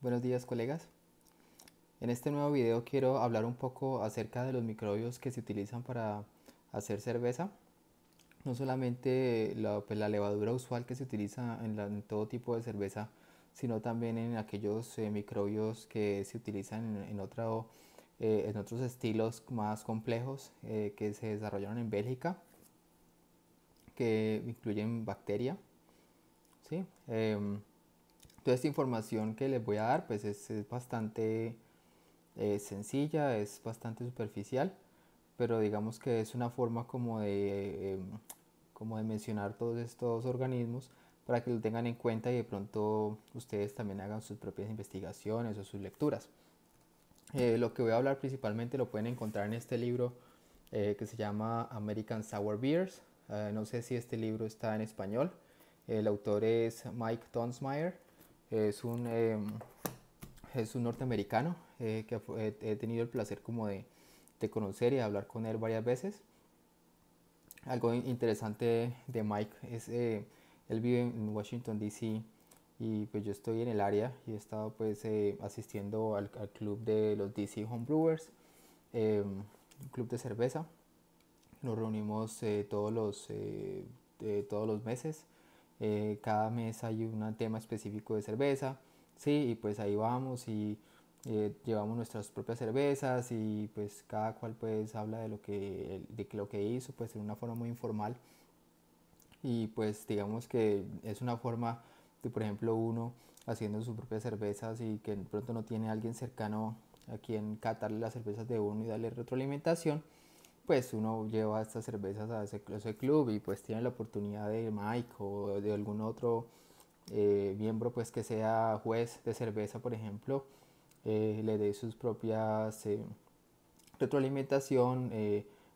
Buenos días colegas. En este nuevo video quiero hablar un poco acerca de los microbios que se utilizan para hacer cerveza. No solamente la, pues, levadura usual que se utiliza en, todo tipo de cerveza, sino también en aquellos eh, microbios que se utilizan en, eh, otros estilos más complejos eh, que se desarrollaron en Bélgica, que incluyen bacteria. ¿sí? Em, toda esta información que les voy a dar pues es, bastante eh, sencilla, es bastante superficial, pero digamos que es una forma como de, em, como de mencionar todos estos organismos para que lo tengan en cuenta y de pronto ustedes también hagan sus propias investigaciones o sus lecturas. Eh, lo que voy a hablar principalmente lo pueden encontrar en este libro eh, que se llama American Sour Beers. no sé si este libro está en español. El autor es Mike Tonsmeyer es un, em, es un norteamericano eh, que eh, he tenido el placer como de, conocer y hablar con él varias veces. Algo interesante de Mike es, eh, él vive en Washington, D.C. y pues yo estoy en el área y he estado pues eh, asistiendo al, al, club de los D.C. Homebrewers, un em, club de cerveza. Nos reunimos todos, los, todos los meses eh, cada mes hay un tema específico de cerveza, sí, y pues ahí vamos y eh, llevamos nuestras propias cervezas y pues cada cual pues habla de lo que, de lo que hizo, pues en una forma muy informal y pues digamos que es una forma de por ejemplo uno haciendo sus propias cervezas y que de pronto no tiene a alguien cercano a quien catarle las cervezas de uno y darle retroalimentación pues uno lleva estas cervezas a ese, club y pues tiene la oportunidad de Mike o de algún otro eh, miembro pues que sea juez de cerveza, por ejemplo, eh, le dé sus propias eh, retroalimentación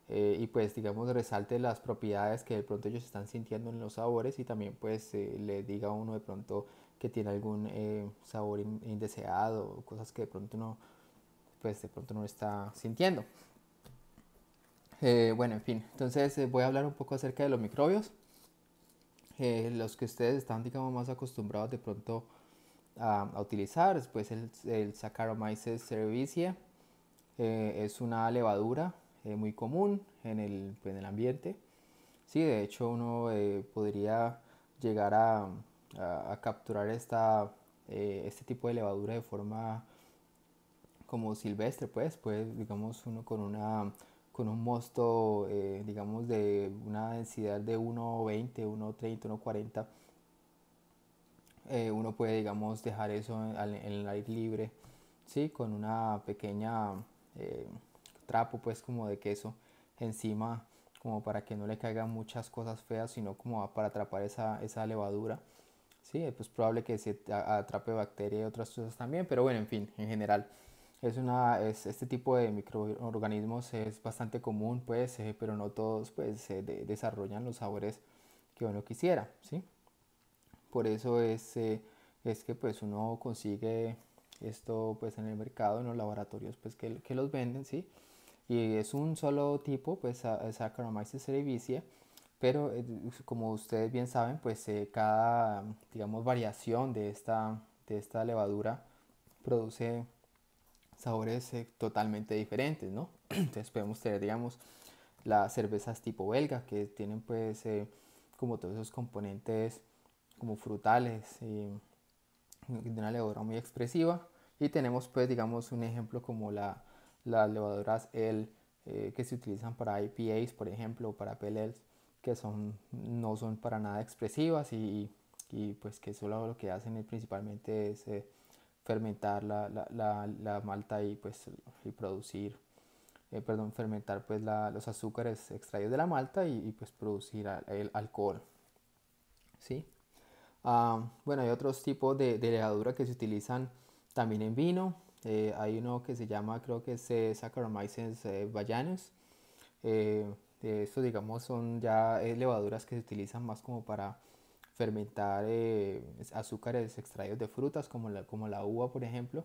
y pues digamos resalte las propiedades que de pronto ellos están sintiendo en los sabores y también pues le diga a uno de pronto que tiene algún sabor indeseado o cosas que de pronto no pues de pronto no está sintiendo. Eh, bueno, en fin, entonces eh, voy a hablar un poco acerca de los microbios, eh, los que ustedes están, digamos, más acostumbrados de pronto a, utilizar, pues el, Saccharomyces cerevisiae es una levadura muy común en el, pues, en el, ambiente, sí, de hecho uno podría llegar a, a, a capturar esta, este tipo de levadura de forma como silvestre, pues, pues digamos uno con una con un mosto, eh, digamos, de una densidad de 1,20, 1,30, 1,40, eh, uno puede, digamos, dejar eso en, el aire libre, ¿sí? Con una pequeña eh, trapo, pues, como de queso encima, como para que no le caigan muchas cosas feas, sino como para atrapar esa, levadura. Sí, eh, pues probable que se atrape bacteria y otras cosas también, pero bueno, en fin, en general, es una, es, este tipo de microorganismos es bastante común, pues, eh, pero no todos pues, desarrollan los sabores que uno quisiera, ¿sí? Por eso es, eh, es que pues, uno consigue esto pues, en el mercado, en los laboratorios pues, que, que los venden, ¿sí? Y es un solo tipo, pues, Saccharomyces cerevisiae, pero eh, como ustedes bien saben, pues cada, digamos, variación de esta, de esta levadura produce sabores eh, totalmente diferentes, ¿no? Entonces podemos tener, digamos, las cervezas tipo belga, que tienen pues eh, como todos esos componentes como frutales y eh, de una levadura muy expresiva. Y tenemos pues, digamos, un ejemplo como la, las levaduras L que se utilizan para IPAs, por ejemplo, o para PLLs, que son, no son para nada expresivas y, y, pues que solo lo que hacen es principalmente es fermentar la, la, la, la malta y, pues, y producir, eh, perdón, fermentar pues los azúcares extraídos de la malta y, pues producir el alcohol. ¿Sí? Ah, bueno, hay otros tipos de, levadura que se utilizan también en vino. Eh, hay uno que se llama, creo que es eh, Saccharomyces bayanus. Eh, esto, digamos, son ya levaduras que se utilizan más como para fermentar eh, azúcares extraídos de frutas como la, como la uva, por ejemplo.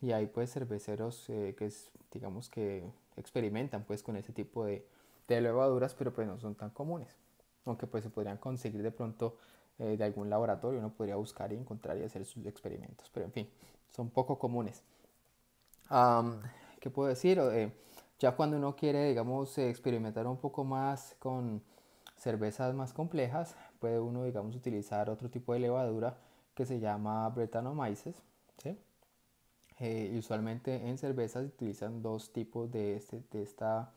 Y hay pues cerveceros eh, que es, digamos que experimentan pues con ese tipo de, de, levaduras, pero pues no son tan comunes. Aunque pues se podrían conseguir de pronto eh, de algún laboratorio, uno podría buscar y encontrar y hacer sus experimentos. Pero en fin, son poco comunes. ¿Qué puedo decir? ya cuando uno quiere, digamos, experimentar un poco más con cervezas más complejas, puede uno, digamos, utilizar otro tipo de levadura que se llama bretanomyces. Eh, usualmente en cervezas se utilizan dos tipos este, de, esta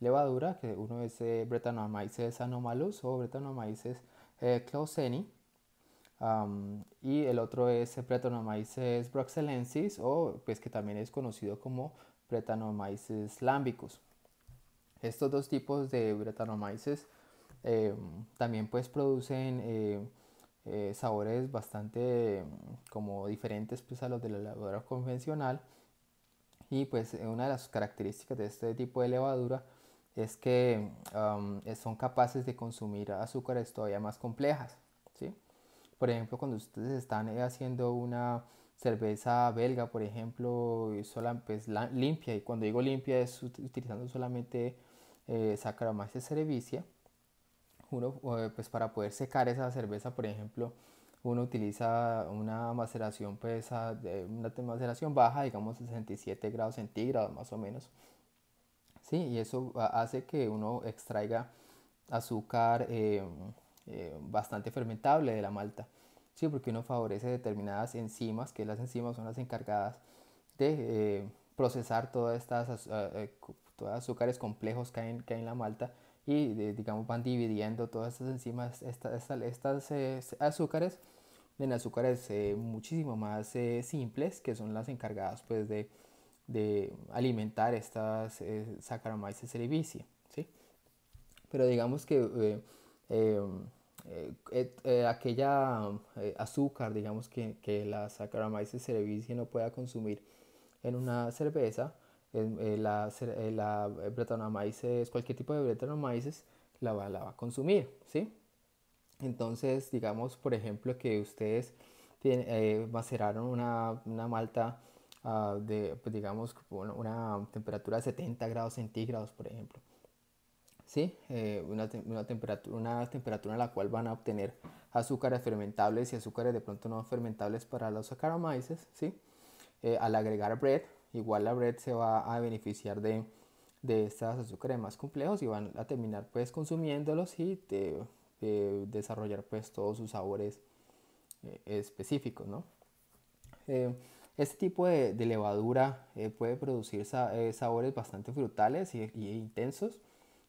levadura, que uno es eh, Brettanomyces anomalus o Brettanomyces eh, clauseni, y el otro es Brettanomyces bruxellensis o pues que también es conocido como Brettanomyces lambicus. Estos dos tipos de Brettanomyces eh, también pues producen eh, eh, sabores bastante mm, como diferentes pues a los de la levadura convencional y pues una de las características de este tipo de levadura es que mm, son capaces de consumir azúcares todavía más complejas ¿sí? por ejemplo cuando ustedes están haciendo una cerveza belga por ejemplo pues, limpia y cuando digo limpia es utilizando solamente eh, Saccharomyces cerevisiae uno eh, pues para poder secar esa cerveza, por ejemplo, uno utiliza una maceración pues una maceración baja, digamos 67 grados centígrados más o menos. Sí, y eso hace que uno extraiga azúcar eh, eh, bastante fermentable de la malta. Sí, porque uno favorece determinadas enzimas, que las enzimas son las encargadas de procesar todas estas todos azúcares complejos que hay en la malta y digamos van dividiendo todas estas enzimas, esta, estas eh, azúcares en azúcares eh, muchísimo más eh, simples que son las encargadas pues de, de alimentar estas Saccharomyces cerevisiae, ¿sí? Pero digamos que aquella azúcar, digamos que, que la Saccharomyces cerevisiae no pueda consumir en una cerveza, eh, la, eh, la eh, cualquier tipo de bretanomaices la la va a consumir, ¿sí? Entonces, digamos, por ejemplo, que ustedes maceraron una, una malta ah, de, pues, digamos, una temperatura de 70 grados centígrados, por ejemplo. ¿Sí? una, una, temperatura, una temperatura en la cual van a obtener azúcares fermentables y azúcares de pronto no fermentables para los saccharomyces, ¿sí? al agregar bread, igual la red se va a beneficiar de, de azúcares más complejos y van a terminar pues consumiéndolos y de, desarrollar pues todos sus sabores eh, específicos, ¿no? Eh, este tipo de, de levadura eh, puede producir sabores bastante frutales e intensos,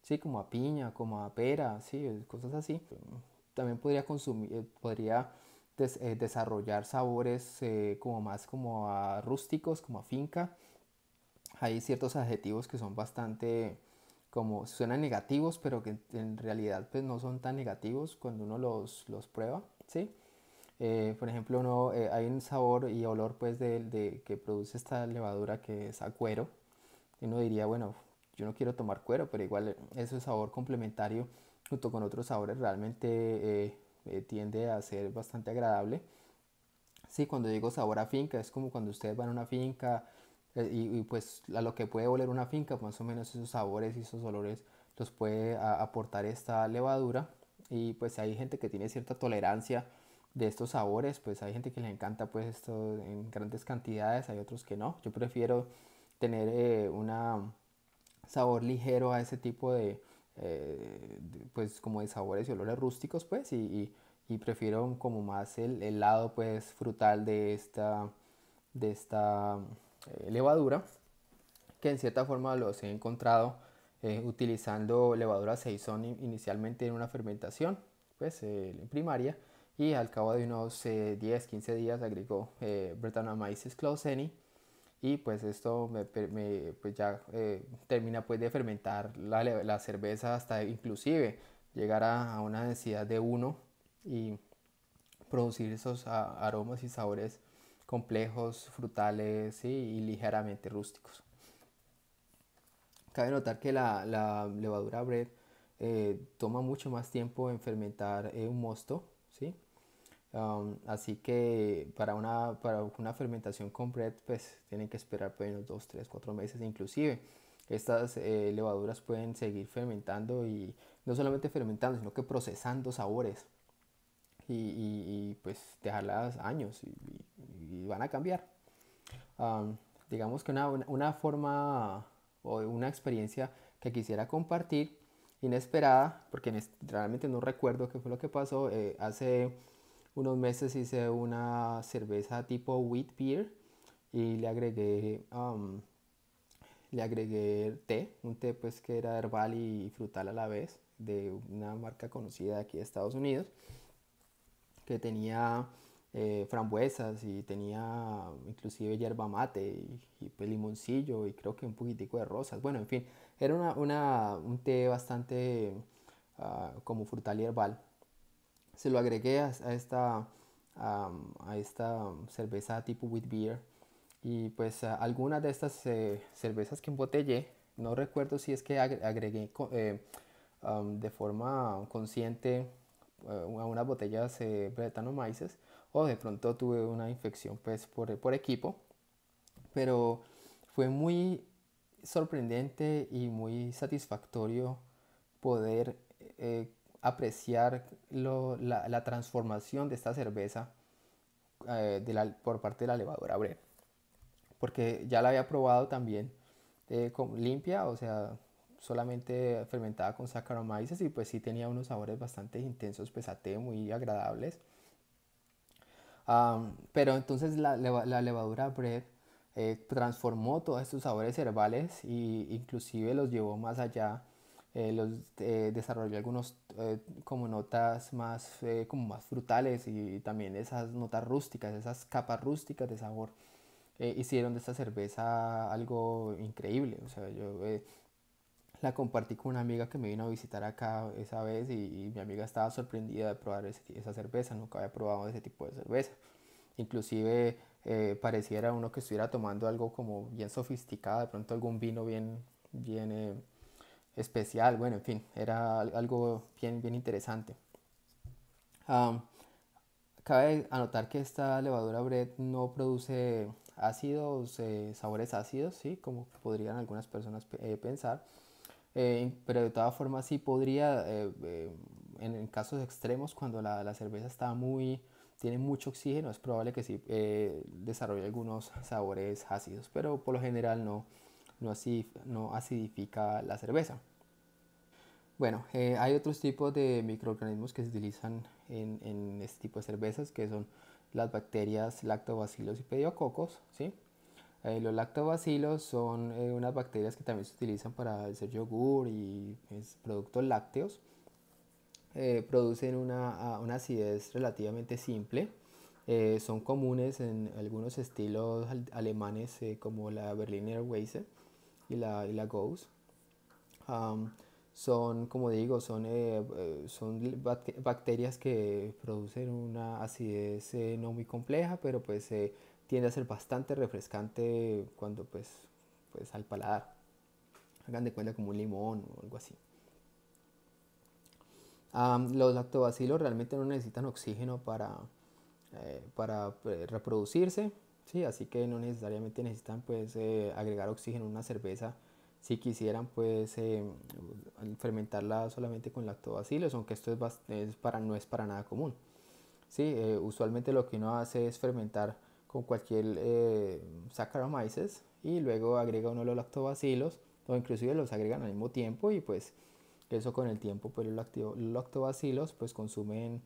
¿sí? como a piña, como a pera, ¿sí? cosas así. También podría, consumir, podría eh, desarrollar sabores eh, como más como rústicos, como a finca. Hay ciertos adjetivos que son bastante como suenan negativos, pero que en realidad pues no son tan negativos cuando uno los, los prueba, ¿sí? Eh, por ejemplo, no, hay un sabor y olor pues de, de, que produce esta levadura que es a cuero. Uno diría, bueno, yo no quiero tomar cuero, pero igual ese sabor complementario junto con otros sabores realmente eh, tiende a ser bastante agradable. Sí, cuando digo sabor a finca, es como cuando ustedes van a una finca eh, y, pues a lo que puede oler una finca, más o menos esos sabores y esos olores los puede aportar esta levadura. Y pues hay gente que tiene cierta tolerancia de estos sabores, pues hay gente que le encanta pues esto en grandes cantidades, hay otros que no. Yo prefiero tener eh, un sabor ligero a ese tipo de, eh, pues como de sabores y olores rústicos pues y, y, prefiero como más el, el, lado pues frutal de esta, de esta eh, levadura que en cierta forma los he encontrado eh, utilizando levadura saison inicialmente en una fermentación pues primaria y al cabo de unos 10-15 días agregó Brettanomyces clauseni y pues esto pues, ya eh, termina pues de fermentar la, cerveza hasta inclusive llegar a, una densidad de 1 y producir esos aromas y sabores complejos, frutales y ligeramente rústicos. Cabe notar que la, levadura bread eh, toma mucho más tiempo en fermentar eh, un mosto, ¿sí? Um, así que para una, para una fermentación con bread, pues tienen que esperar pues, unos 2, 3, 4 meses inclusive. Estas eh, levaduras pueden seguir fermentando y no solamente fermentando, sino que procesando sabores y, y, pues dejarlas años y, van a cambiar. Um, digamos que una, una forma o una experiencia que quisiera compartir inesperada, porque realmente no recuerdo qué fue lo que pasó, eh, hace unos meses hice una cerveza tipo wheat beer y le agregué, um, le agregué té, un té pues que era herbal y frutal a la vez, de una marca conocida aquí de Estados Unidos, que tenía eh, frambuesas y tenía inclusive yerba mate y, pues, limoncillo y creo que un poquitico de rosas. Bueno, en fin, era una, un té bastante ah, como frutal y herbal se lo agregué a, esta, a, esta cerveza tipo with beer. Y pues algunas de estas eh, cervezas que embotellé, no recuerdo si es que agregué eh, um, de forma consciente eh, a unas botellas bretano maíces o de pronto tuve una infección pues por, equipo. Pero fue muy sorprendente y muy satisfactorio poder apreciar la, transformación de esta cerveza eh, de por parte de la levadura brev Porque ya la había probado también eh, con, limpia, o sea, solamente fermentada con Saccharomyces y pues sí tenía unos sabores bastante intensos, pesate, muy agradables. pero entonces la, levadura brev eh, transformó todos estos sabores herbales e inclusive los llevó más allá eh, los eh, desarrollé algunos eh, como notas más, eh, como más frutales y, también esas notas rústicas, esas capas rústicas de sabor, hicieron de esta cerveza algo increíble. O sea, yo la compartí con una amiga que me vino a visitar acá esa vez y, mi amiga estaba sorprendida de probar esa cerveza, nunca había probado ese tipo de cerveza. Inclusive pareciera uno que estuviera tomando algo como bien sofisticado, de pronto algún vino bien, bien especial, bueno, en fin, era algo bien, bien interesante. cabe anotar que esta levadura bread no produce ácidos, eh, sabores ácidos, ¿sí? como podrían algunas personas eh, pensar, eh, pero de todas formas sí podría, en, en, casos extremos, cuando la, cerveza está muy, tiene mucho oxígeno, es probable que sí desarrolle algunos sabores ácidos, pero por lo general no no, no acidifica la cerveza. Bueno, eh, hay otros tipos de microorganismos que se utilizan en, en, este tipo de cervezas, que son las bacterias lactobacilos y pediococos. ¿sí? Eh, los lactobacilos son eh, unas bacterias que también se utilizan para hacer yogur y pues, productos lácteos. producen una, una, acidez relativamente simple. son comunes en algunos estilos alemanes como la Berliner Weisse y la, y son, como digo, son, eh, eh, son bacterias que producen una acidez eh, no muy compleja, pero pues tiende a ser bastante refrescante cuando pues, pues al paladar. Hagan de cuenta como un limón o algo así. los lactobacilos realmente no necesitan oxígeno para, para reproducirse. Sí, así que no necesariamente necesitan pues eh, agregar oxígeno a una cerveza. Si quisieran pues eh, fermentarla solamente con lactobacilos, aunque esto es, es para, no es para nada común. Sí, eh, usualmente lo que uno hace es fermentar con cualquier Saccharomyces y luego agrega uno de los lactobacilos o inclusive los agregan al mismo tiempo y pues eso con el tiempo pues los lactobacilos pues consumen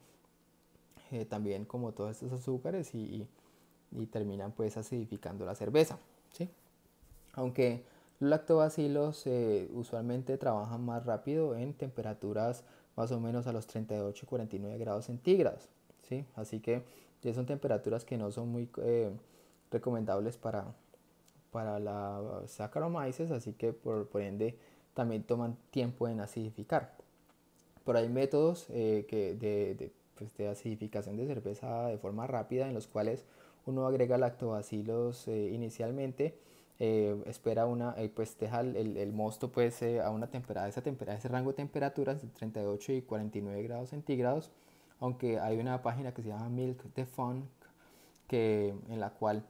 también como todos estos azúcares y, y terminan pues acidificando la cerveza. ¿sí? Aunque los lactobacilos eh, usualmente trabajan más rápido en temperaturas más o menos a los 38 y 49 grados centígrados. ¿sí? Así que ya son temperaturas que no son muy eh, recomendables para, para la Saccharomyces, así que por, ende también toman tiempo en acidificar. Pero hay métodos eh, que de, de, pues de acidificación de cerveza de forma rápida en los cuales uno agrega lactobacilos eh, inicialmente, eh, espera una, eh, pues deja el, el mosto pues a una temperatura, esa temperatura, ese rango de temperaturas de 38 y 49 grados centígrados, aunque hay una página que se llama Milk the Funk, que, en la cual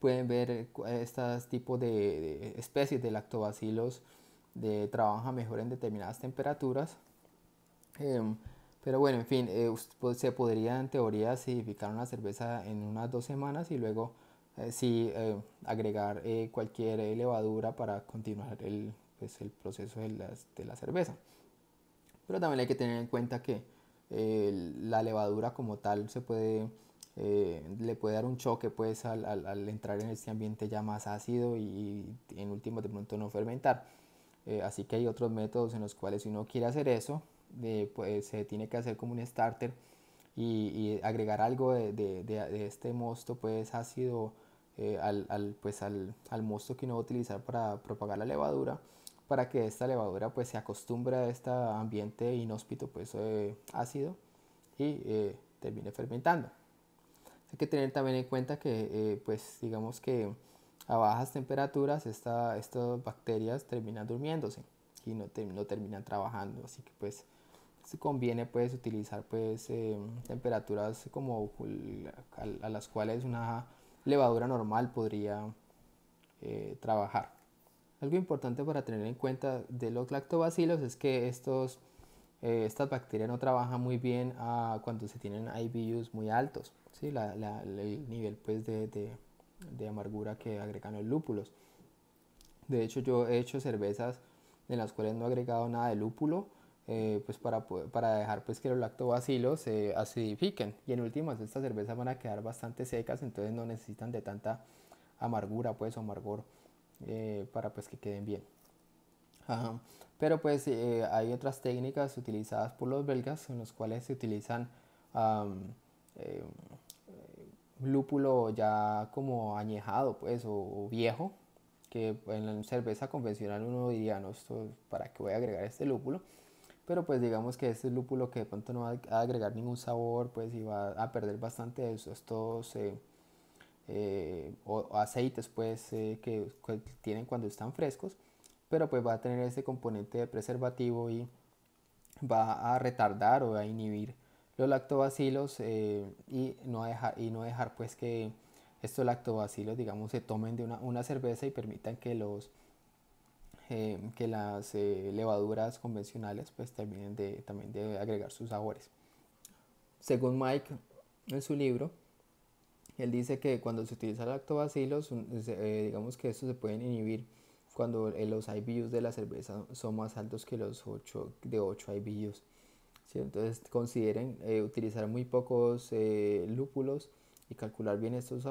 pueden ver estos tipos de, especies de lactobacilos de, trabajan mejor en determinadas temperaturas. Em, pero bueno, en fin, eh, pues, se podría en teoría acidificar una cerveza en unas dos semanas y luego eh, sí eh, agregar eh, cualquier levadura para continuar el, pues, el proceso de la, de la, cerveza. Pero también hay que tener en cuenta que la levadura como tal se puede, le puede dar un choque pues, al, al, al, entrar en este ambiente ya más ácido y, y en último de pronto no fermentar. así que hay otros métodos en los cuales si uno quiere hacer eso, pues se tiene que hacer como un starter y, y agregar algo de, de, de, este mosto pues ácido eh, al, al, pues al, al, mosto que uno va a utilizar para propagar la levadura para que esta levadura pues se acostumbre a este ambiente inhóspito pues eh, ácido y eh, termine fermentando. Hay que tener también en cuenta que pues digamos que a bajas temperaturas esta, estas bacterias terminan durmiéndose y no, no terminan trabajando así que pues conviene pues utilizar pues eh, temperaturas como a las cuales una levadura normal podría eh, trabajar. Algo importante para tener en cuenta de los lactobacilos es que estos, eh, estas bacterias no trabajan muy bien ah, cuando se tienen IBUs muy altos, ¿sí? la, la, el nivel pues de, de, de amargura que agregan los lúpulos. De hecho yo he hecho cervezas en las cuales no he agregado nada de lúpulo eh, pues para, dejar pues que los lactobacilos se acidifiquen y en últimas estas cervezas van a quedar bastante secas entonces no necesitan de tanta amargura pues o amargor eh, para pues que queden bien pero pues eh, hay otras técnicas utilizadas por los belgas en los cuales se utilizan lúpulo ya como añejado pues o, viejo que en la cerveza convencional uno diría no para qué voy a agregar este lúpulo pero pues digamos que este lúpulo que de pronto no va a agregar ningún sabor, pues iba va a perder bastante de estos eh, eh, o, aceites pues eh, que, tienen cuando están frescos, pero pues va a tener ese componente de preservativo y va a retardar o a inhibir los lactobacilos y, no y no dejar pues que estos lactobacilos digamos se tomen de una cerveza y permitan que los eh, que las eh, levaduras convencionales pues terminen de, también de agregar sus sabores. Según Mike, en su libro, él dice que cuando se utiliza lactobacilos, eh, digamos que estos se pueden inhibir cuando los IBUs de la cerveza son más altos que los 8, de 8 IBUs. Entonces consideren utilizar muy pocos lúpulos y calcular bien estos,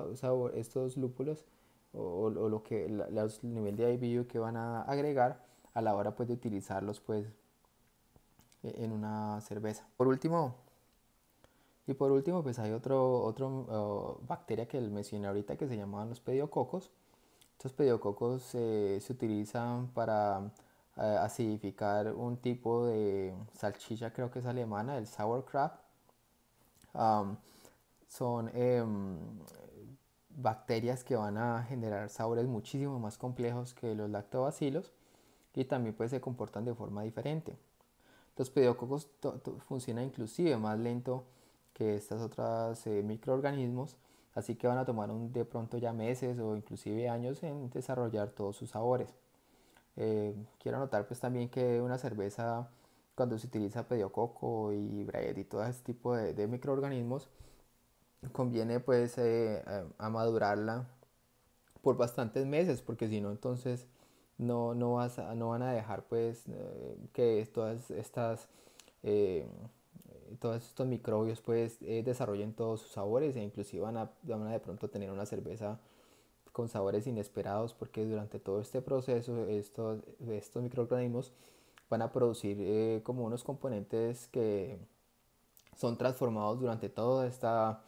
estos lúpulos o, lo que El nivel de IBU que van a agregar a la hora pues de utilizarlos pues e, en una cerveza. Por último, y por último, pues hay otro, otro bacteria que mencioné ahorita que se llamaban los pediococos. Estos pediococos eh, se utilizan para eh, acidificar un tipo de salchicha, creo que es alemana, el sauerkraut. son em, bacterias que van a generar sabores muchísimo más complejos que los lactobacilos y también pues se comportan de forma diferente. Los pediococos funcionan inclusive más lento que estas otras eh, microorganismos, así que van a tomar un, de pronto ya meses o inclusive años en desarrollar todos sus sabores. Eh, quiero notar pues también que una cerveza cuando se utiliza pediococo y bread y todo ese tipo de microorganismos, conviene pues eh, eh, a, madurarla por bastantes meses, porque si no, entonces no, no, vas no van a dejar pues eh, que todas estas... todos estos microbios pues desarrollen todos sus sabores e inclusive van a, de pronto tener una cerveza con sabores inesperados porque durante todo este proceso estos, estos microorganismos van a producir como unos componentes que son transformados durante toda esta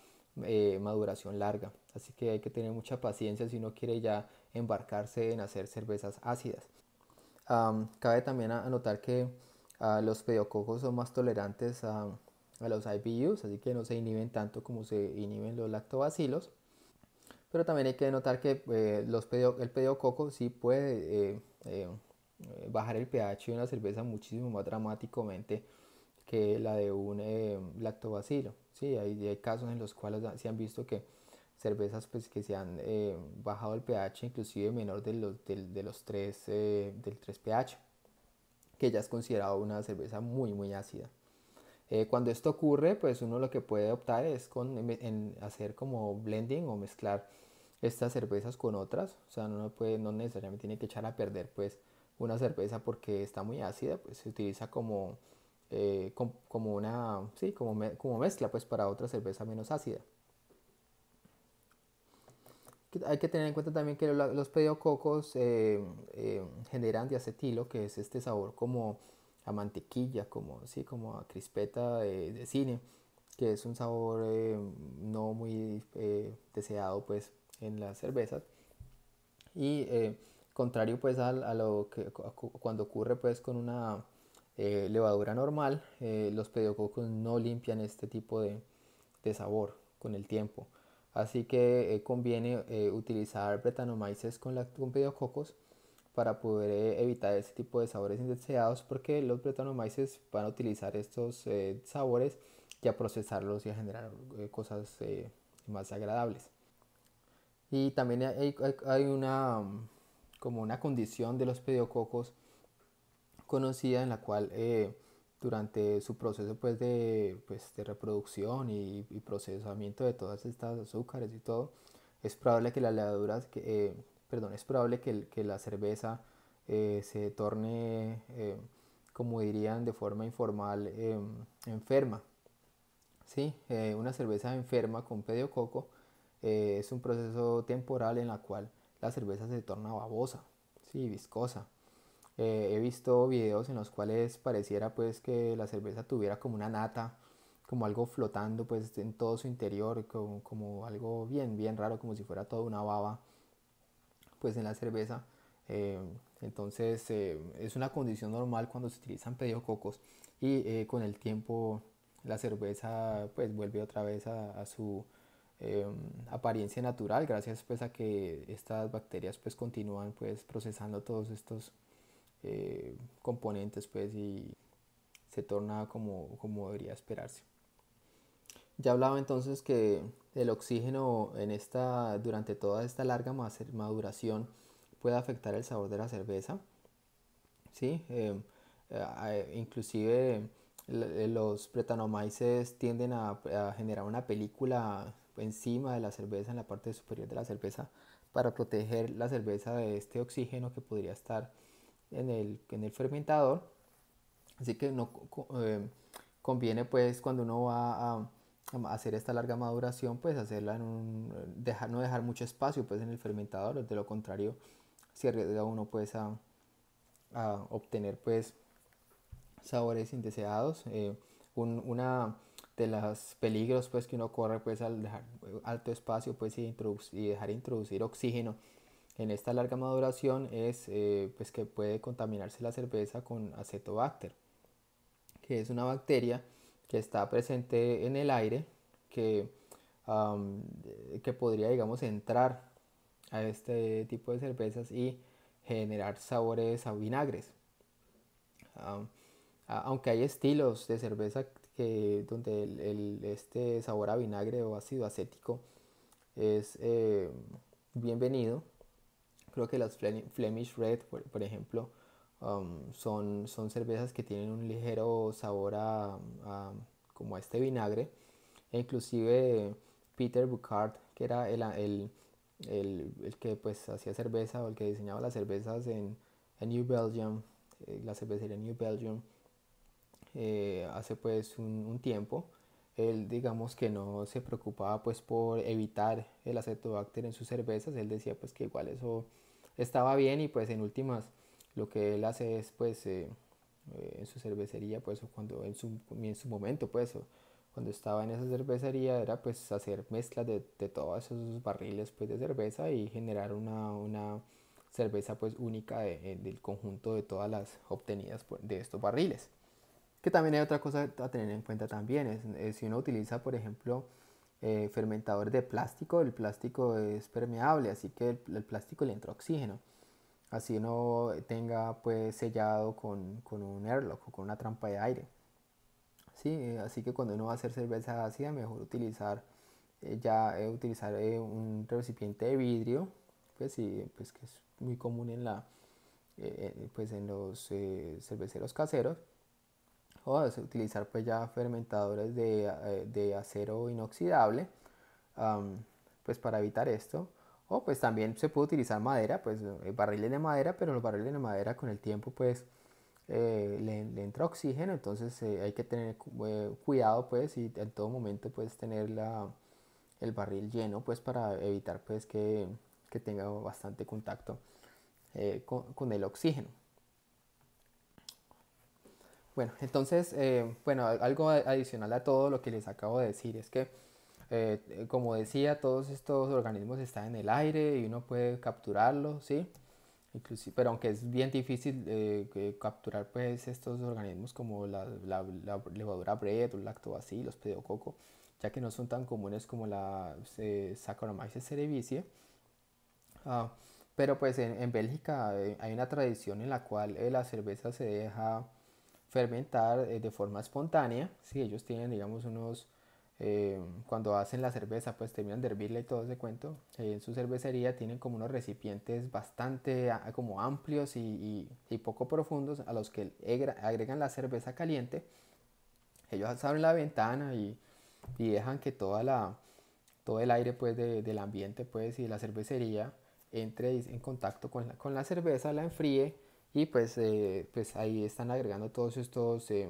eh, maduración larga. Así que hay que tener mucha paciencia si uno quiere ya embarcarse en hacer cervezas ácidas. cabe también anotar que ah, los pediococos son más tolerantes a, los IBUs, así que no se inhiben tanto como se inhiben los lactobacilos. Pero también hay que notar que eh, los pedio, el pediococo sí puede eh, bajar el pH de una cerveza muchísimo más dramáticamente que la de un lactobacilo. Sí, hay, casos en los cuales se han visto que cervezas pues, que se han eh, bajado el pH, inclusive menor de los, de, los tres, eh, del 3 pH, que ya es considerado una cerveza muy, muy ácida. Eh, cuando esto ocurre, pues uno lo que puede optar es con, hacer como blending o mezclar estas cervezas con otras. O sea, uno puede, no necesariamente tiene que echar a perder pues una cerveza porque está muy ácida, pues se utiliza como eh, como una, sí, como, como mezcla pues para otra cerveza menos ácida. Hay que tener en cuenta también que los pediococos eh, eh, generan diacetilo, que es este sabor como a mantequilla, como, sí, como a crispeta de, cine, que es un sabor eh, no muy deseado pues en las cervezas. Y contrario pues a, a lo que cuando ocurre pues con una eh, levadura normal, eh, los pediococos no limpian este tipo de, sabor con el tiempo. Así que eh, conviene utilizar bretanomices con, pediococos con para poder evitar este tipo de sabores indeseados porque los bretanomices van a utilizar estos sabores y a procesarlos y a generar cosas más agradables. Y también hay, una, como una condición de los pediococos conocida en la cual eh, durante su proceso pues, de, pues, de reproducción y, procesamiento de todas estas azúcares y todo, es probable que que, eh, perdón, es probable que, que la cerveza eh, se torne, como dirían de forma informal, enferma. ¿Sí? una cerveza enferma con pediococo es un proceso temporal en la cual la cerveza se torna babosa, ¿sí? viscosa. Eh, he visto videos en los cuales pareciera pues que la cerveza tuviera como una nata, como algo flotando pues en todo su interior, como, como algo bien, bien raro, como si fuera toda una baba pues en la cerveza. Eh, entonces eh, es una condición normal cuando se utilizan pediococos y con el tiempo la cerveza pues vuelve otra vez a, su apariencia natural gracias pues a que estas bacterias pues continúan pues procesando todos estos eh, componentes pues y se torna como, debería esperarse. Ya hablaba entonces que el oxígeno en esta, durante toda esta larga maduración puede afectar el sabor de la cerveza. ¿sí? Em, inclusive eh, los pretanomaices tienden a, generar una película encima de la cerveza, en la parte superior de la cerveza, para proteger la cerveza de este oxígeno que podría estar en el, en el fermentador. Así que no eh, conviene pues cuando uno va a, hacer esta larga maduración, pues hacerla en un, dejar, no dejar mucho espacio pues en el fermentador, de lo contrario se arriesga uno pues a, obtener pues sabores indeseados. Eh, una de los peligros pues que uno corre pues al dejar alto espacio pues y, y dejar introducir oxígeno en esta larga maduración es eh, pues que puede contaminarse la cerveza con acetobacter, que es una bacteria que está presente en el aire, que, que podría, digamos, entrar a este tipo de cervezas y generar sabores a vinagres. aunque hay estilos de cerveza que, donde este sabor a vinagre o ácido acético es eh, bienvenido, Creo que las Flemish Red, por, ejemplo, um, son, son cervezas que tienen un ligero sabor a, como a este vinagre. E inclusive Peter Bucard, que era el, el, el, que pues hacía cerveza o el que diseñaba las cervezas en, en New Belgium, eh, la cervecería New Belgium, eh, hace pues un, un, tiempo. Él digamos que no se preocupaba pues por evitar el acetobacter en sus cervezas, él decía pues que igual eso estaba bien y pues en últimas lo que él hace es pues eh, eh, en su cervecería pues cuando en su, en su momento pues cuando estaba en esa cervecería era pues hacer mezclas de, todos esos barriles pues de cerveza y generar una, cerveza pues única eh, del conjunto de todas las obtenidas de estos barriles. Que también hay otra cosa a tener en cuenta también, es si uno utiliza por ejemplo eh, fermentador de plástico, el plástico es permeable, así que el, plástico le entra oxígeno. Así no tenga pues sellado con, con, un airlock o con una trampa de aire. ¿Sí? Eh, así que cuando uno va a hacer cerveza ácida, mejor utilizar eh, ya utilizar un recipiente de vidrio, pues, sí pues que es muy común en, la, pues en los cerveceros caseros, o utilizar pues ya fermentadores de, eh, acero inoxidable pues para evitar esto o pues también se puede utilizar madera pues eh, barriles de madera pero los barriles de madera con el tiempo pues eh, le, entra oxígeno entonces hay que tener cuidado pues y en todo momento pues tener el barril lleno pues para evitar pues que, tenga bastante contacto con el oxígeno bueno, entonces, eh, bueno, algo adicional a todo lo que les acabo de decir es que, eh, eh, como decía, todos estos organismos están en el aire y uno puede capturarlos, ¿sí? Inclusive, pero aunque es bien difícil capturar pues estos organismos como la, la, la levadura bread o lactobacillus, pedococo, ya que no son tan comunes como la Saccharomyces cerevisiae. Ah, pero pues en, en Bélgica hay una tradición en la cual la cerveza se deja fermentar eh, de forma espontánea. Si ellos tienen, digamos, unos, eh, cuando hacen la cerveza, pues terminan de hervirla y todo ese cuento. Eh, en su cervecería tienen como unos recipientes bastante como amplios y, poco profundos a los que agregan la cerveza caliente. Ellos abren la ventana y, dejan que toda la, todo el aire pues, del ambiente pues, y de la cervecería entre en contacto con con la cerveza, la enfríe y pues, eh, pues ahí están agregando todos estos eh,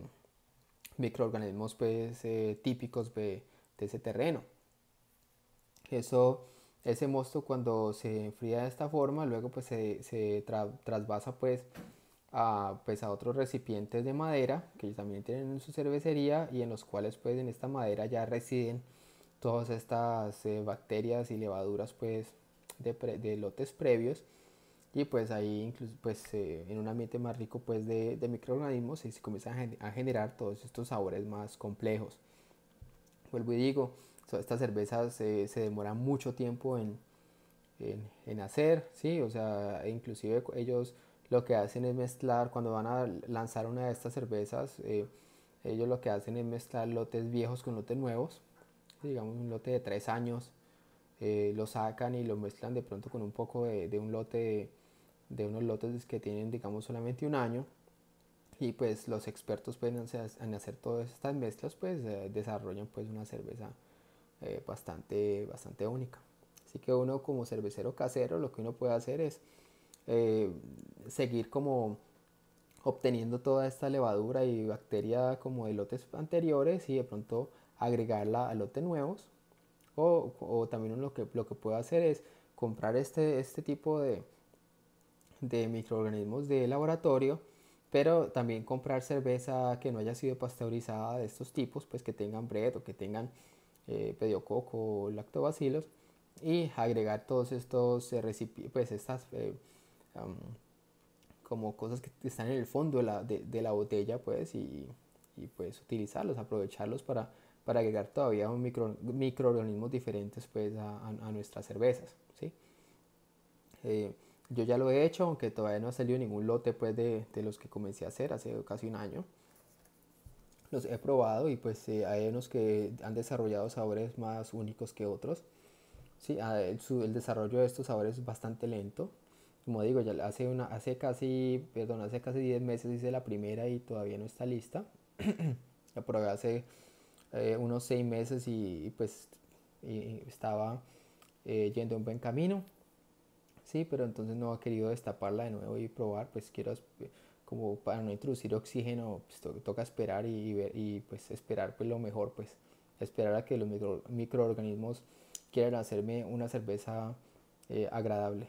microorganismos pues, eh, típicos de, ese terreno. Eso, ese mosto cuando se enfría de esta forma, luego pues, se, se trasvasa pues a, pues a otros recipientes de madera que ellos también tienen en su cervecería y en los cuales pues en esta madera ya residen todas estas bacterias y levaduras pues, de lotes previos y pues ahí incluso pues eh, en un ambiente más rico pues de, microorganismos se, eh, se comienzan a, generar todos estos sabores más complejos. Vuelvo y digo, estas cervezas eh, se demoran mucho tiempo en, en, hacer, ¿sí? O sea, e inclusive ellos lo que hacen es mezclar, cuando van a lanzar una de estas cervezas, ellos lo que hacen es mezclar lotes viejos con lotes nuevos, digamos un lote de tres años, lo sacan y lo mezclan de pronto con un poco de, de un lote de unos lotes que tienen, digamos, solamente un año. Y pues los expertos pueden en hacer todas estas mezclas, pues eh, desarrollan pues una cerveza eh, bastante, bastante única. Así que uno como cervecero casero lo que uno puede hacer es eh, seguir como obteniendo toda esta levadura y bacteria como de lotes anteriores y de pronto agregarla a lotes nuevos. O, o también lo que, lo que puede hacer es comprar este, este tipo de, de microorganismos de laboratorio, pero también comprar cerveza que no haya sido pasteurizada de estos tipos, pues que tengan bret o que tengan eh, pediococo o lactobacilos, y agregar todos estos eh, recipientes, pues estas eh, como cosas que están en el fondo de la, de, la botella, pues, y, y, pues utilizarlos, aprovecharlos para, para agregar todavía micro, microorganismos diferentes, pues, a, a, nuestras cervezas, ¿sí? Yo ya lo he hecho, aunque todavía no ha salido ningún lote pues, de, los que comencé a hacer hace casi un año. Los he probado y pues eh, hay unos que han desarrollado sabores más únicos que otros. Sí, el, desarrollo de estos sabores es bastante lento. Como digo, ya hace, una, hace, casi, perdón, hace casi 10 meses hice la primera y todavía no está lista. la probé hace eh, unos 6 meses y, pues estaba eh, yendo un buen camino pero entonces no ha querido destaparla de nuevo y probar, pues quiero eh, como para no introducir oxígeno, pues toca esperar y, ver, y, pues esperar pues lo mejor, pues esperar a que los microorganismos quieran hacerme una cerveza eh, agradable.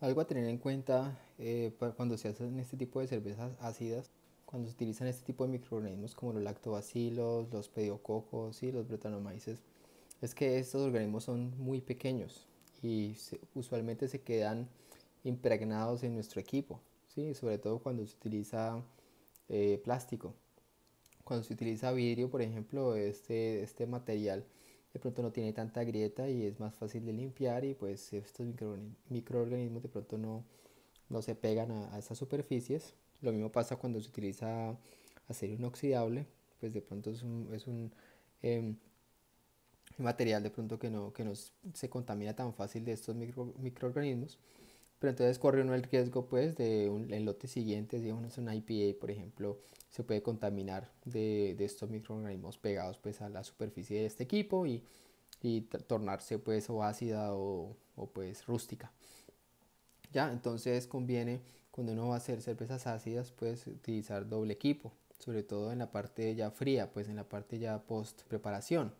Algo a tener en cuenta eh, cuando se hacen este tipo de cervezas ácidas, cuando se utilizan este tipo de microorganismos como los lactobacilos, los pediococos y los bretanomaices, es que estos organismos son muy pequeños, y usualmente se quedan impregnados en nuestro equipo, ¿sí? sobre todo cuando se utiliza eh, plástico. Cuando se utiliza vidrio, por ejemplo, este, este material de pronto no tiene tanta grieta y es más fácil de limpiar y pues estos microorganismos de pronto no, no se pegan a, a estas superficies. Lo mismo pasa cuando se utiliza acero inoxidable, pues de pronto es un, em, material de pronto que no, que se contamina tan fácil de estos microorganismos. Pero entonces corre uno el riesgo pues de un el lote siguiente, si es una IPA, por ejemplo, se puede contaminar de, estos microorganismos pegados pues a la superficie de este equipo y, y tornarse pues o ácida o, o pues rústica. Ya, entonces conviene cuando uno va a hacer cervezas ácidas pues utilizar doble equipo, sobre todo en la parte ya fría, pues en la parte ya post preparación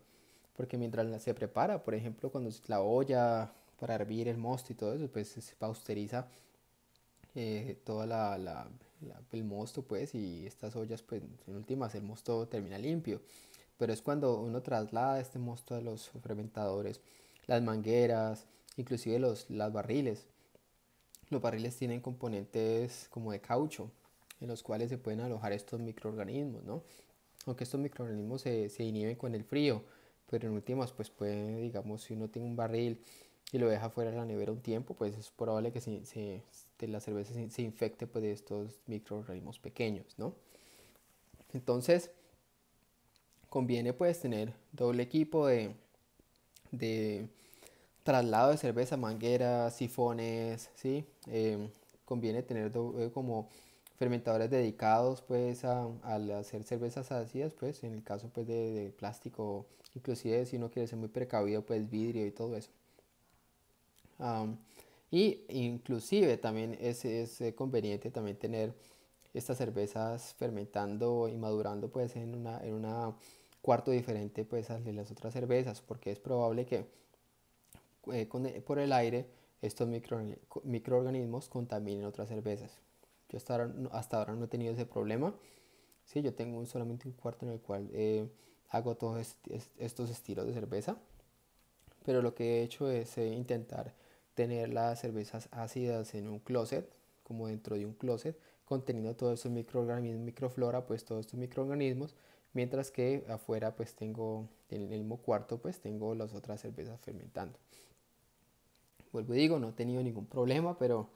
porque mientras se prepara, por ejemplo, cuando la olla para hervir el mosto y todo eso, pues se pausteriza eh, todo la, el mosto, pues, y estas ollas, pues, en últimas, el mosto termina limpio. Pero es cuando uno traslada este mosto a los fermentadores, las mangueras, inclusive los las barriles. Los barriles tienen componentes como de caucho, en los cuales se pueden alojar estos microorganismos, ¿no? Aunque estos microorganismos se, se inhiben con el frío, pero en últimas pues puede, digamos, si uno tiene un barril y lo deja fuera de la nevera un tiempo, pues es probable que este, la cerveza se, infecte pues, de estos microorganismos pequeños, ¿no? Entonces, conviene pues tener doble equipo de, de traslado de cerveza, mangueras, sifones, ¿sí? Eh, conviene tener eh, como fermentadores dedicados pues a, al hacer cervezas ácidas pues en el caso pues de, plástico inclusive si uno quiere ser muy precavido pues vidrio y todo eso y inclusive también es, eh, conveniente también tener estas cervezas fermentando y madurando pues en una cuarto diferente pues a las otras cervezas porque es probable que eh, eh, por el aire estos microorganismos contaminen otras cervezas yo hasta ahora, no he tenido ese problema. Sí, yo tengo solamente un cuarto en el cual eh, hago todos estos estilos de cerveza. Pero lo que he hecho es eh, intentar tener las cervezas ácidas en un closet, como dentro de un closet, conteniendo todos estos microorganismos, microflora, pues todos estos microorganismos, mientras que afuera pues tengo, en el mismo cuarto pues tengo las otras cervezas fermentando. Vuelvo y digo, no he tenido ningún problema, pero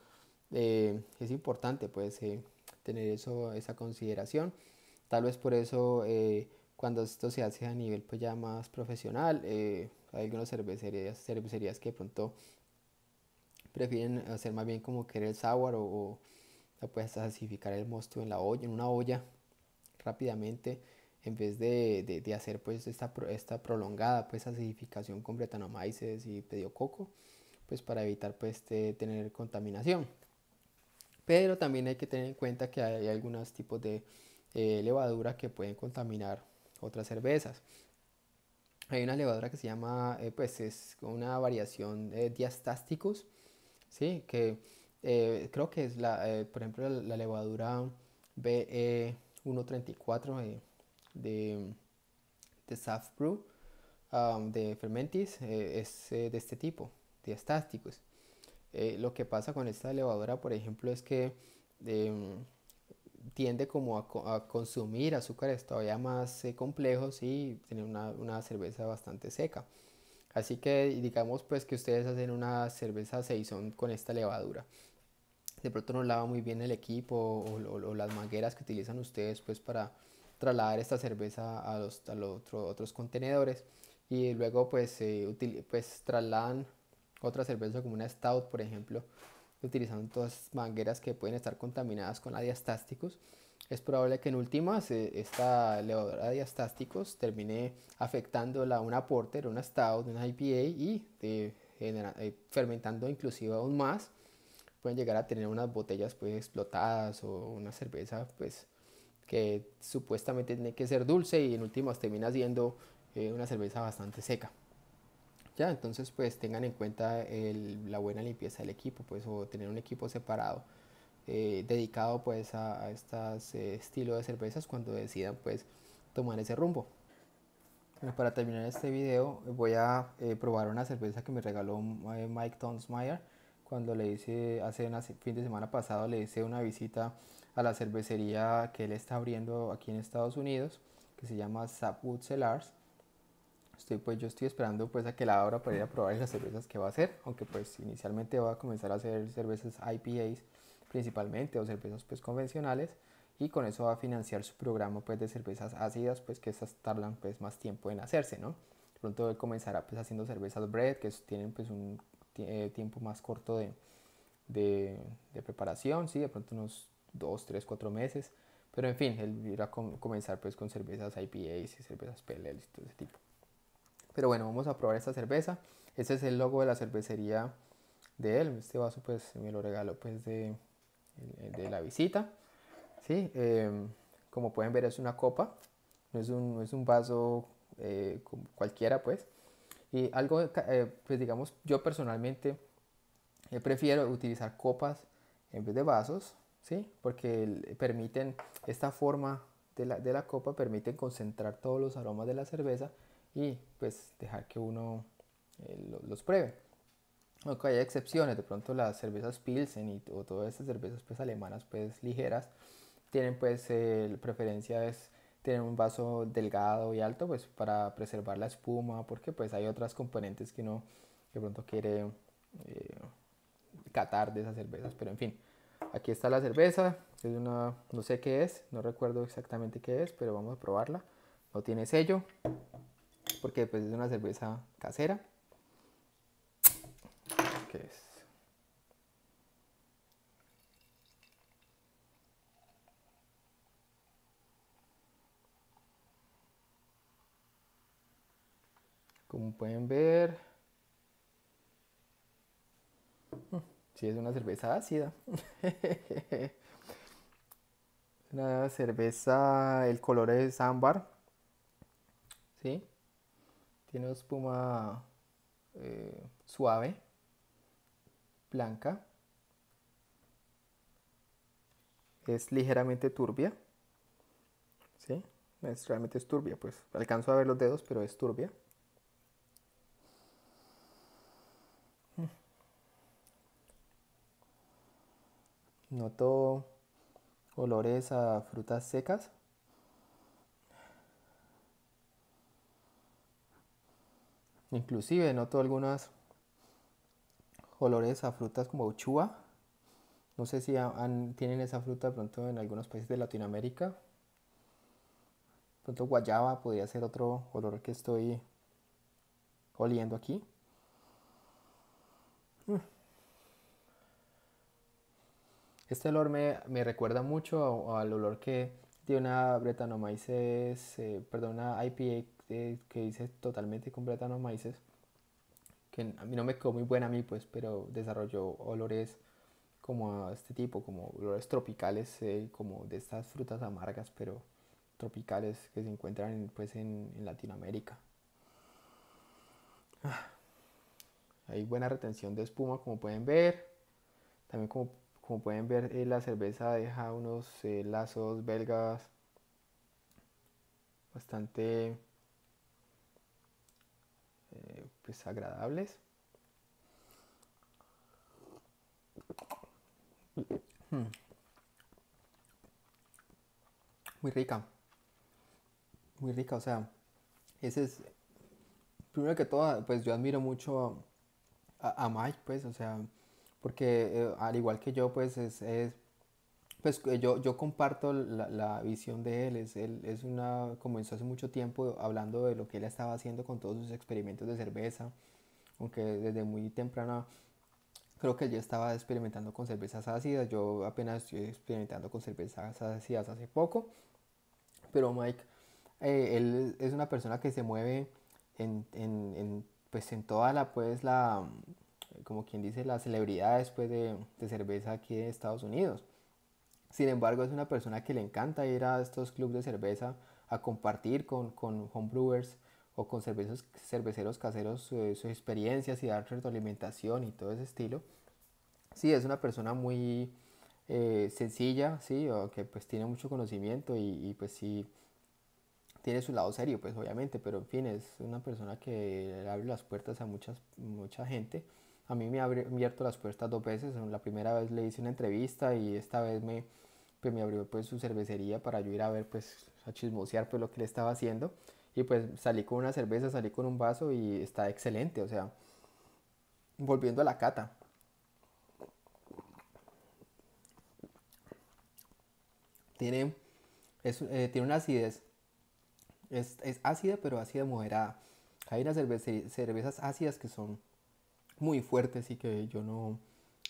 eh, es importante pues eh, tener eso, esa consideración. Tal vez por eso eh, cuando esto se hace a nivel pues ya más profesional, hay algunas cervecerías, cervecerías que de pronto prefieren hacer más bien como que el sour o, o pues acidificar el mosto en la olla, en una olla rápidamente en vez de, de, de, hacer pues esta, esta prolongada pues acidificación con Brettanomyces y pediococo pues para evitar pues tener contaminación pero también hay que tener en cuenta que hay algunos tipos de eh, levadura que pueden contaminar otras cervezas. Hay una levadura que se llama, eh, pues es una variación de diastásticos, ¿sí? que eh, creo que es, la, por ejemplo, la, levadura BE134 de, de Brew, um, de Fermentis, es de este tipo, diastásticos. Eh, lo que pasa con esta levadura, por ejemplo, es que em, tiende como a, consumir azúcares todavía más eh, complejos y tener una, cerveza bastante seca. Así que digamos pues que ustedes hacen una cerveza saison con esta levadura. De pronto no lava muy bien el equipo o, las mangueras que utilizan ustedes pues para trasladar esta cerveza a los, otro, otros contenedores y luego pues, eh, pues trasladan otra cerveza como una stout, por ejemplo, utilizando todas mangueras que pueden estar contaminadas con adiastásticos, es probable que en últimas eh, esta levadura de diastásticos termine afectándola una porter, una stout, una IPA y eh, eh, fermentando inclusive aún más. Pueden llegar a tener unas botellas pues explotadas o una cerveza pues que supuestamente tiene que ser dulce y en últimas termina siendo una cerveza bastante seca. Ya, entonces pues tengan en cuenta la buena limpieza del equipo, pues o tener un equipo separado eh, dedicado pues a, a eh, estilo estilos de cervezas cuando decidan pues tomar ese rumbo. para terminar este video voy a eh, probar una cerveza que me regaló Mike Tonsmeyer cuando le hice, hace un fin de semana pasado le hice una visita a la cervecería que él está abriendo aquí en Estados Unidos que se llama Sapwood Cellars Estoy, pues yo estoy esperando pues a que la abra para ir a probar las cervezas que va a hacer, aunque pues inicialmente va a comenzar a hacer cervezas IPAs principalmente o cervezas pues convencionales y con eso va a financiar su programa pues de cervezas ácidas pues que esas tardan pues más tiempo en hacerse, ¿no? Pronto él comenzará pues haciendo cervezas bread que tienen pues un eh, tiempo más corto de, de, preparación, sí, de pronto unos 2, 3, 4 meses, pero en fin, él irá a comenzar pues con cervezas IPAs y cervezas PLL y todo ese tipo. Pero bueno, vamos a probar esta cerveza. Este es el logo de la cervecería de él. Este vaso pues me lo regaló pues de, de la visita. ¿Sí? Em, como pueden ver es una copa. No es un, es un vaso eh, cualquiera pues. Y algo, eh, pues digamos, yo personalmente eh, prefiero utilizar copas en vez de vasos. ¿Sí? Porque permiten esta forma de la, de la copa, permiten concentrar todos los aromas de la cerveza y pues dejar que uno eh, los pruebe. que hay excepciones, de pronto las cervezas Pilsen y o todas estas cervezas pues alemanas pues ligeras tienen pues preferencia es tener un vaso delgado y alto pues para preservar la espuma porque pues hay otras componentes que uno de pronto quiere eh, catar de esas cervezas, pero en fin. Aquí está la cerveza, es una, no sé qué es, no recuerdo exactamente qué es, pero vamos a probarla. No tiene sello, porque pues, es una cerveza casera. ¿Qué es? Como pueden ver, sí, es una cerveza ácida. una cerveza, el color es ámbar. ¿Sí? Tiene espuma eh, suave, blanca. Es ligeramente turbia. ¿Sí? Es, realmente es turbia, pues. Alcanzo a ver los dedos, pero es turbia. Mm. Noto olores a frutas secas. Inclusive noto algunos olores a frutas como uchua. No sé si tienen esa fruta pronto en algunos países de Latinoamérica. Pronto guayaba podría ser otro olor que estoy oliendo aquí. Mm. Este olor me, recuerda mucho al olor que tiene una eh, perdón, una IPA eh, que hice totalmente con los maíces, que a mí no me quedó muy buena a mí, pues, pero desarrolló olores como a este tipo, como olores tropicales, eh, como de estas frutas amargas, pero tropicales que se encuentran pues en, Latinoamérica. Ah, hay buena retención de espuma, como pueden ver. También como, como pueden ver, eh, la cerveza deja unos lazos belgas bastante eh, pues agradables. Mm. Muy rica. Muy rica, o sea, ese es... Primero que todo, pues yo admiro mucho a, Mike, pues, o sea, porque eh, al igual que yo, pues es, es pues eh, yo, yo comparto la, visión de él. Es, él es una, comenzó hace mucho tiempo hablando de lo que él estaba haciendo con todos sus experimentos de cerveza, aunque desde muy temprano creo que él ya estaba experimentando con cervezas ácidas. Yo apenas estoy experimentando con cervezas ácidas hace poco, pero Mike, eh, él es una persona que se mueve en, pues en toda la, pues la, como quien dice, la celebridad después de, de cerveza aquí en Estados Unidos sin embargo, es una persona que le encanta ir a estos clubes de cerveza a compartir con, con homebrewers o con cerveceros, cerveceros caseros eh, sus experiencias y dar retroalimentación y todo ese estilo. Sí, es una persona muy eh, sencilla, sí, que pues tiene mucho conocimiento y, pues sí tiene su lado serio, pues obviamente, pero en fin, es una persona que abre las puertas a muchas, mucha gente. A mí me ha abierto las puertas dos veces. La primera vez le hice una entrevista y esta vez me, que me abrió pues su cervecería para yo ir a ver pues a chismosear pues lo que le estaba haciendo y pues salí con una cerveza, salí con un vaso y está excelente, o sea, volviendo a la cata. Tiene, es, eh, tiene una acidez, es, es, ácida pero ácida moderada. Hay unas cervezas ácidas que son muy fuertes y que yo no,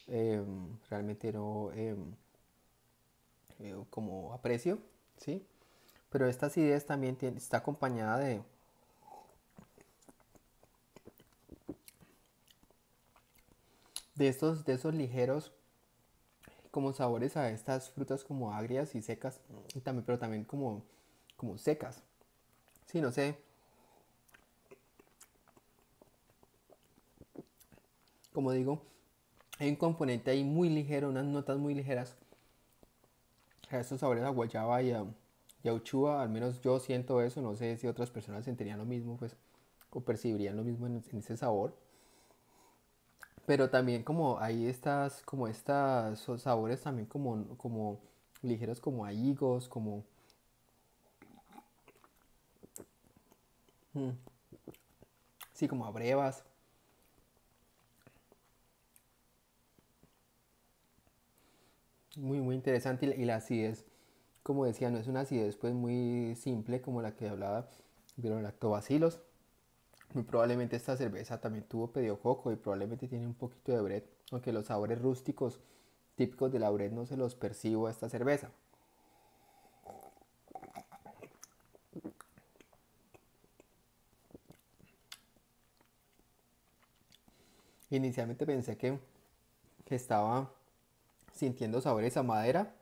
em, realmente no... Em, eh, como aprecio, ¿sí? Pero estas ideas también está acompañada de de estos de esos ligeros como sabores a estas frutas como agrias y secas, y también, pero también como, como secas. Sí, no sé. Como digo, hay un componente ahí muy ligero, unas notas muy ligeras o sabores a guayaba y a, y al menos yo siento eso, no sé si otras personas sentirían lo mismo, pues, o percibirían lo mismo en, ese sabor. Pero también como hay estas, como estas sabores también como, como ligeros, como a higos, como... Mm, sí, como a brevas. muy, muy interesante. Y, la acidez, como decía, no es una acidez pues muy simple como la que hablaba de los lactobacilos. Muy probablemente esta cerveza también tuvo pediococo y probablemente tiene un poquito de bret, aunque los sabores rústicos típicos de la bret no se los percibo a esta cerveza. Inicialmente pensé que estaba sintiendo sabores a madera,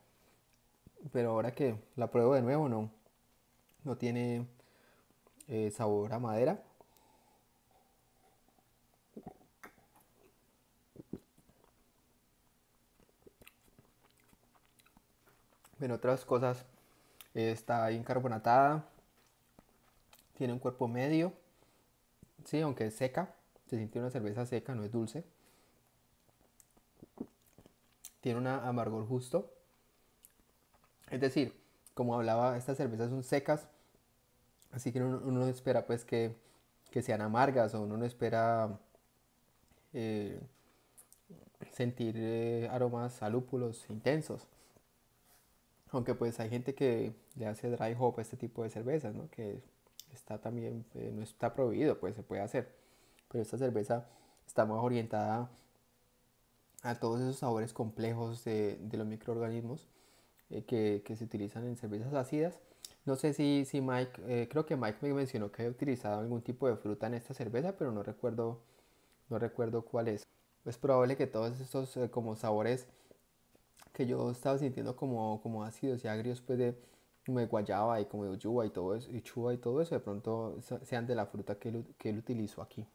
pero ahora que la pruebo de nuevo no, no tiene eh, sabor a madera. En otras cosas está incarbonatada, tiene un cuerpo medio, sí, aunque es seca, se siente una cerveza seca, no es dulce tiene un amargor justo. Es decir, como hablaba, estas cervezas son secas, así que uno, no espera pues que, sean amargas o uno no espera eh, sentir eh, aromas a intensos. Aunque pues hay gente que le hace dry hop a este tipo de cervezas, ¿no? Que está también, eh, no está prohibido, pues se puede hacer. Pero esta cerveza está más orientada a todos esos sabores complejos de, los microorganismos eh, que, se utilizan en cervezas ácidas. No sé si, si Mike, eh, creo que Mike me mencionó que había utilizado algún tipo de fruta en esta cerveza, pero no recuerdo, no recuerdo cuál es. Es probable que todos estos eh, como sabores que yo estaba sintiendo como, como ácidos y agrios, pues de, guayaba y como de y todo eso, y chuba y todo eso, de pronto sean de la fruta que que él utilizó aquí.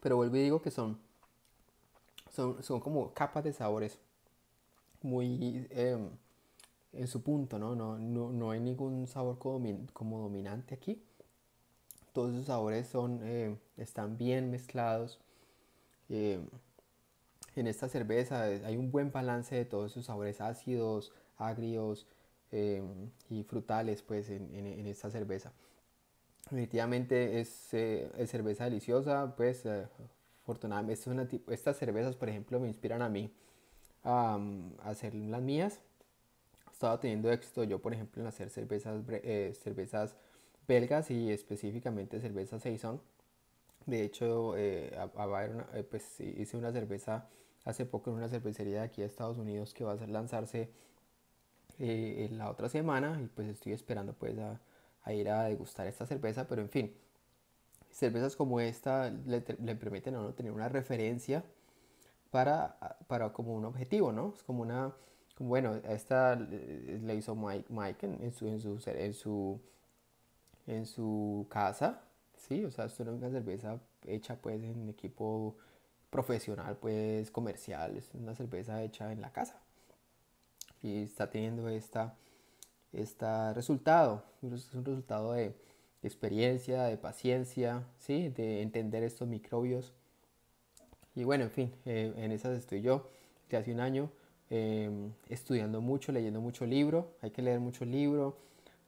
Pero vuelvo y digo que son, son, como capas de sabores muy em, en su punto, ¿no? No, ¿no? hay ningún sabor como, dominante aquí. Todos esos sabores son, em, están bien mezclados. Em, en esta cerveza eh, hay un buen balance de todos esos sabores ácidos, agrios y frutales pues en esta cerveza. Definitivamente eh, es, cerveza deliciosa, pues eh, afortunadamente es estas cervezas, por ejemplo, me inspiran a mí mm, a, hacer las mías. He estado teniendo éxito yo, por ejemplo, en hacer cervezas, eh, cervezas belgas y específicamente cerveza Saison. De hecho, pues, hice una cerveza hace poco en una cervecería de aquí de Estados Unidos que va a lanzarse la otra semana y pues estoy esperando pues a a ir a degustar esta cerveza, pero en fin, cervezas como esta le, permiten a uno tener una referencia para, para como un objetivo, ¿no? Es como una, bueno, esta la hizo Mike, Mike en, su, en, su, en, su, en su casa, ¿sí? O sea, esto no es una cerveza hecha pues en equipo profesional, pues comercial, es una cerveza hecha en la casa. Y está teniendo esta este resultado. Es un resultado de experiencia, de paciencia, ¿sí? de entender estos microbios. Y bueno, en fin, eh, en esas estoy yo desde hace un año, em, estudiando mucho, leyendo mucho libro. Hay que leer mucho libro,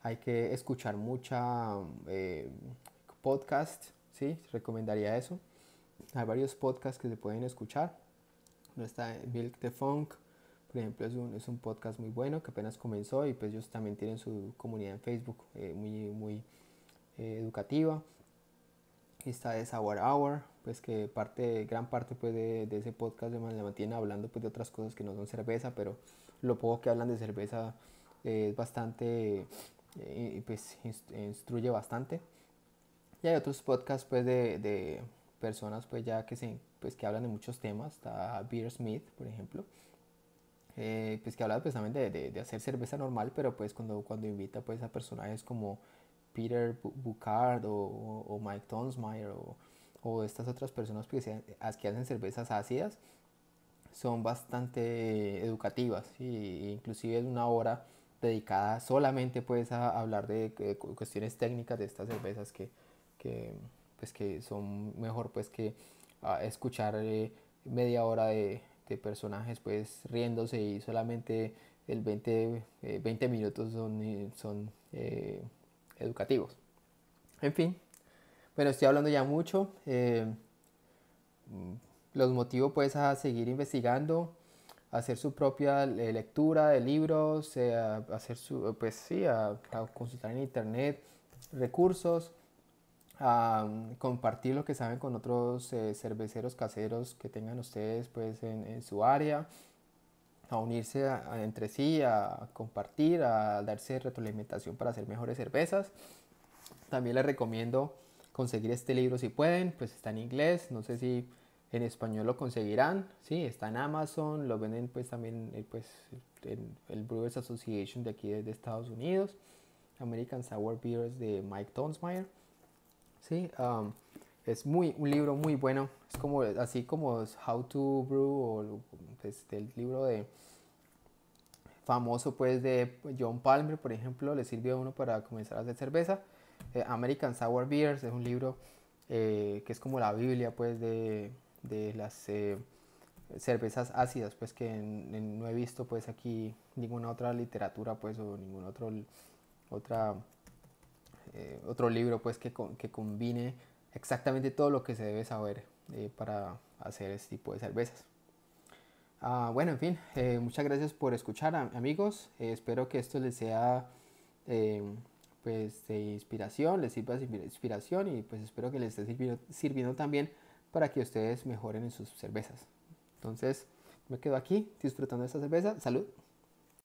hay que escuchar mucha eh, podcast, ¿sí? recomendaría eso. Hay varios podcasts que se pueden escuchar. No está Milk the Funk, por ejemplo, es un, es un podcast muy bueno que apenas comenzó y pues ellos también tienen su comunidad en Facebook eh, muy, muy eh, educativa. Está de Hour Hour, pues que parte, gran parte pues de, de ese podcast le mantiene hablando pues de otras cosas que no son cerveza, pero lo poco que hablan de cerveza eh, es bastante, eh, pues instruye bastante. Y hay otros podcasts pues de, de personas pues ya que, se, pues que hablan de muchos temas, está Beer Smith por ejemplo, eh, pues, que habla precisamente de, de, hacer cerveza normal, pero pues cuando, cuando invita pues a personajes como Peter Bucard o, Mike Tonsmeyer o, estas otras personas que, que hacen cervezas ácidas, son bastante educativas y e inclusive es una hora dedicada solamente pues a hablar de, cuestiones técnicas de estas cervezas que, que, pues que son mejor pues que ah, escuchar eh, media hora de, personajes pues riéndose y solamente el 20, 20 eh, minutos son, eh, son eh, educativos. En fin, bueno, estoy hablando ya mucho. los motivos pues a seguir investigando, hacer su propia lectura de libros, hacer su, pues sí, a consultar en internet recursos a compartir lo que saben con otros eh, cerveceros caseros que tengan ustedes pues en, en su área, a unirse entre sí, a compartir, a darse retroalimentación para hacer mejores cervezas. También les recomiendo conseguir este libro si pueden, pues está en inglés, no sé si en español lo conseguirán, sí, está en Amazon, lo venden pues también eh, pues, en el Brewers Association de aquí de, Estados Unidos, American Sour Beers de Mike Tonsmeyer. ¿sí? es muy, un libro muy bueno, es como, así como How to Brew o pues, el libro de famoso pues de John Palmer, por ejemplo, le sirvió a uno para comenzar a hacer cerveza. Eh, American Sour Beers es un libro eh, que es como la Biblia pues de, las eh, cervezas ácidas pues que no he visto pues aquí ninguna otra literatura pues o ninguna otro otra eh, otro libro pues que, combine exactamente todo lo que se debe saber eh, para hacer este tipo de cervezas. Ah, bueno, en fin, eh, muchas gracias por escuchar amigos, espero que esto les sea em, pues de inspiración, les sirva de inspiración y pues espero que les esté sirviendo, sirviendo también para que ustedes mejoren en sus cervezas. Entonces, me quedo aquí disfrutando de esta cerveza. Salud.